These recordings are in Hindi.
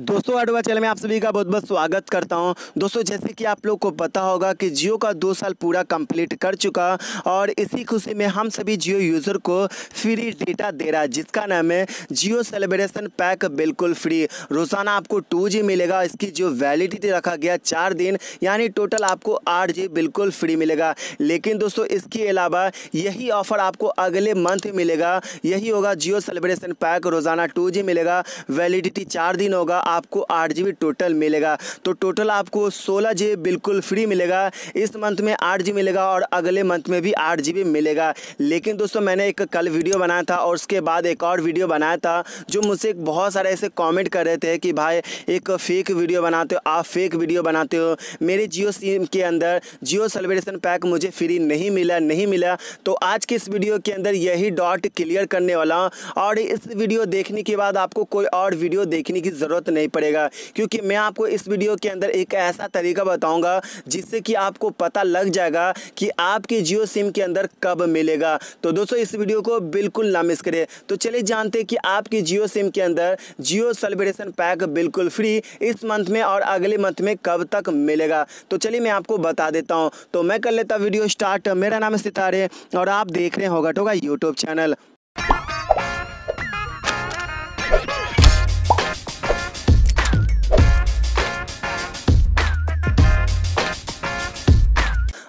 दोस्तों अडवा चैनल में आप सभी का बहुत बहुत स्वागत करता हूं दोस्तों जैसे कि आप लोग को पता होगा कि जियो का दो साल पूरा कंप्लीट कर चुका और इसी खुशी में हम सभी जियो यूज़र को फ्री डेटा दे रहा है जिसका नाम है जियो सेलिब्रेशन पैक बिल्कुल फ्री रोज़ाना आपको टू जी मिलेगा इसकी जो वैलिडिटी रखा गया चार दिन यानी टोटल आपको आठ जी बिल्कुल फ्री मिलेगा लेकिन दोस्तों इसके अलावा यही ऑफ़र आपको अगले मंथ मिलेगा यही होगा जियो सेलिब्रेशन पैक रोज़ाना टू मिलेगा वैलिडिटी चार दिन होगा आपको आठ जी टोटल मिलेगा तो टोटल आपको सोलह जी बिल्कुल फ्री मिलेगा इस मंथ में आठ जी मिलेगा और अगले मंथ में भी आठ जी मिलेगा लेकिन दोस्तों मैंने एक कल वीडियो बनाया था और उसके बाद एक और वीडियो बनाया था जो मुझसे बहुत सारे ऐसे कॉमेंट कर रहे थे कि भाई एक फ़ेक वीडियो बनाते हो आप फेक वीडियो बनाते हो मेरे जियो सिम के अंदर जियो सेलिब्रेशन पैक मुझे फ्री नहीं मिला नहीं मिला तो आज के इस वीडियो के अंदर यही डॉट क्लियर करने वाला हूँ और इस वीडियो देखने के बाद आपको कोई और वीडियो देखने की ज़रूरत नहीं नहीं पड़ेगा क्योंकि मैं आपको इस वीडियो के अंदर एक ऐसा तरीका बताऊंगा जिससे कि आपको पता लग जाएगा कि आपके जियो सिम के अंदर कब मिलेगा तो दोस्तों इस वीडियो को बिल्कुल ना मिस करें तो चलिए जानते हैं कि आपकी जियो सिम के अंदर जियो सेलिब्रेशन पैक बिल्कुल फ्री इस मंथ में और अगले मंथ में कब तक मिलेगा तो चलिए मैं आपको बता देता हूँ तो मैं कर लेता वीडियो स्टार्ट मेरा नाम सितारे और आप देख रहे होगा टोगा यूट्यूब चैनल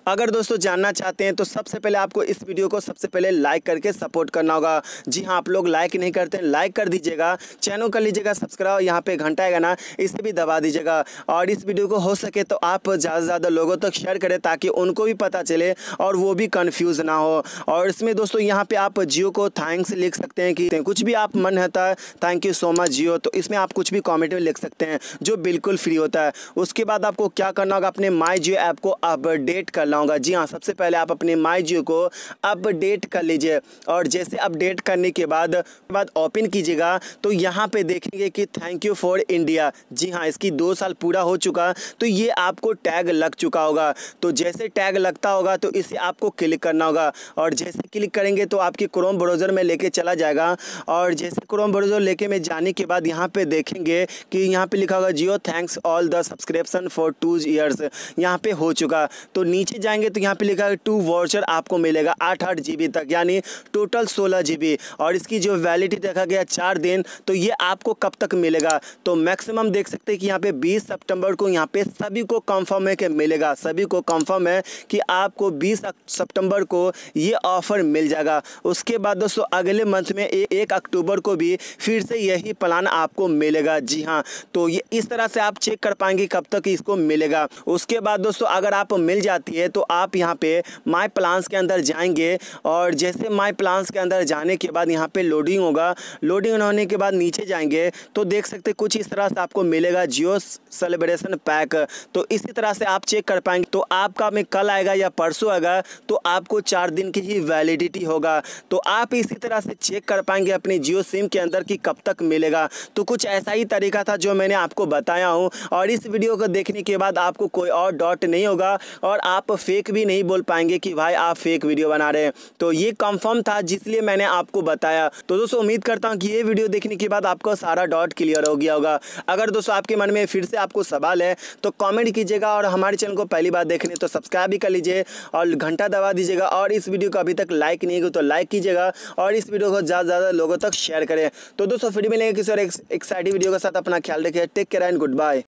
अगर दोस्तों जानना चाहते हैं तो सबसे पहले आपको इस वीडियो को सबसे पहले लाइक करके सपोर्ट करना होगा जी हाँ आप लोग लाइक नहीं करते हैं लाइक कर दीजिएगा चैनल कर लीजिएगा सब्सक्राइब यहाँ पे घंटा है ना इसे भी दबा दीजिएगा और इस वीडियो को हो सके तो आप ज़्यादा से ज़्यादा लोगों तक शेयर करें ताकि उनको भी पता चले और वो भी कन्फ्यूज़ ना हो और इसमें दोस्तों यहाँ पर आप जियो को थैंक्स लिख सकते हैं कि कुछ भी आप मन होता है thank you so much Jio तो इसमें आप कुछ भी कॉमेंट में लिख सकते हैं जो बिल्कुल फ्री होता है उसके बाद आपको क्या करना होगा अपने माई जियो ऐप को अपडेट करना होगा जी हाँ सबसे पहले आप अपने माई जियो को अपडेट कर लीजिए और जैसे अपडेट करने के बाद बाद ओपन कीजिएगा तो यहाँ पे देखेंगे कि थैंक यू फॉर इंडिया जी हाँ इसकी दो साल पूरा हो चुका तो ये आपको टैग लग चुका होगा तो जैसे टैग लगता होगा तो इसे आपको क्लिक करना होगा और जैसे क्लिक करेंगे तो आपके क्रोम ब्राउज़र में लेके चला जाएगा और जैसे क्रोम ब्राउज़र लेके में जाने के बाद यहाँ पे देखेंगे कि यहाँ पे लिखा होगा Jio thanks all the subscription for two years यहाँ पे हो चुका तो नीचे जाएंगे तो यहाँ पे लिखा है टू वाउचर आपको मिलेगा आठ आठ जी तक यानी टोटल सोलह जी और इसकी जो वैलिडिटी देखा गया चार दिन तो ये आपको कब तक मिलेगा तो मैक्सिमम देख सकते हैं कि यहाँ पे बीस सितंबर को यहाँ पे सभी को कंफर्म है कि मिलेगा सभी को कंफर्म है कि आपको बीस सितंबर को ये ऑफ़र मिल जाएगा उसके बाद दोस्तों अगले मंथ में एक अक्टूबर को भी फिर से यही प्लान आपको मिलेगा जी हाँ तो ये इस तरह से आप चेक कर पाएंगे कब तक इसको मिलेगा उसके बाद दोस्तों अगर आप मिल जाती है तो आप यहाँ पे माई प्लान्स के अंदर जाएंगे और जैसे माई प्लान्स के अंदर जाने के बाद यहाँ पे लोडिंग होगा लोडिंग होने के बाद नीचे जाएंगे तो देख सकते कुछ इस तरह से आपको मिलेगा जियो सेलिब्रेशन पैक तो इसी तरह से आप चेक कर पाएंगे तो आपका में कल आएगा या परसों आएगा तो आपको चार दिन की ही वैलिडिटी होगा तो आप इसी तरह से चेक कर पाएंगे अपने जियो सिम के अंदर कि कब तक मिलेगा तो कुछ ऐसा ही तरीका था जो मैंने आपको बताया हूँ और इस वीडियो को देखने के बाद आपको कोई और डॉट नहीं होगा और आप फेक भी नहीं बोल पाएंगे कि भाई आप फेक वीडियो बना रहे हैं तो ये कंफर्म था जिसलिए मैंने आपको बताया तो दोस्तों उम्मीद करता हूँ कि ये वीडियो देखने के बाद आपको सारा डॉट क्लियर हो गया होगा अगर दोस्तों आपके मन में फिर से आपको सवाल है तो कॉमेंट कीजिएगा और हमारे चैनल को पहली बार देखने तो सब्सक्राइब भी कर लीजिए और घंटा दबा दीजिएगा और इस वीडियो को अभी तक लाइक नहीं किया तो लाइक कीजिएगा और इस वीडियो को ज़्यादा से ज़्यादा लोगों तक शेयर करें तो दोस्तों फिर मिलेंगे किसी और एक्साइटिंग वीडियो के साथ अपना ख्याल रखिए take care and good bye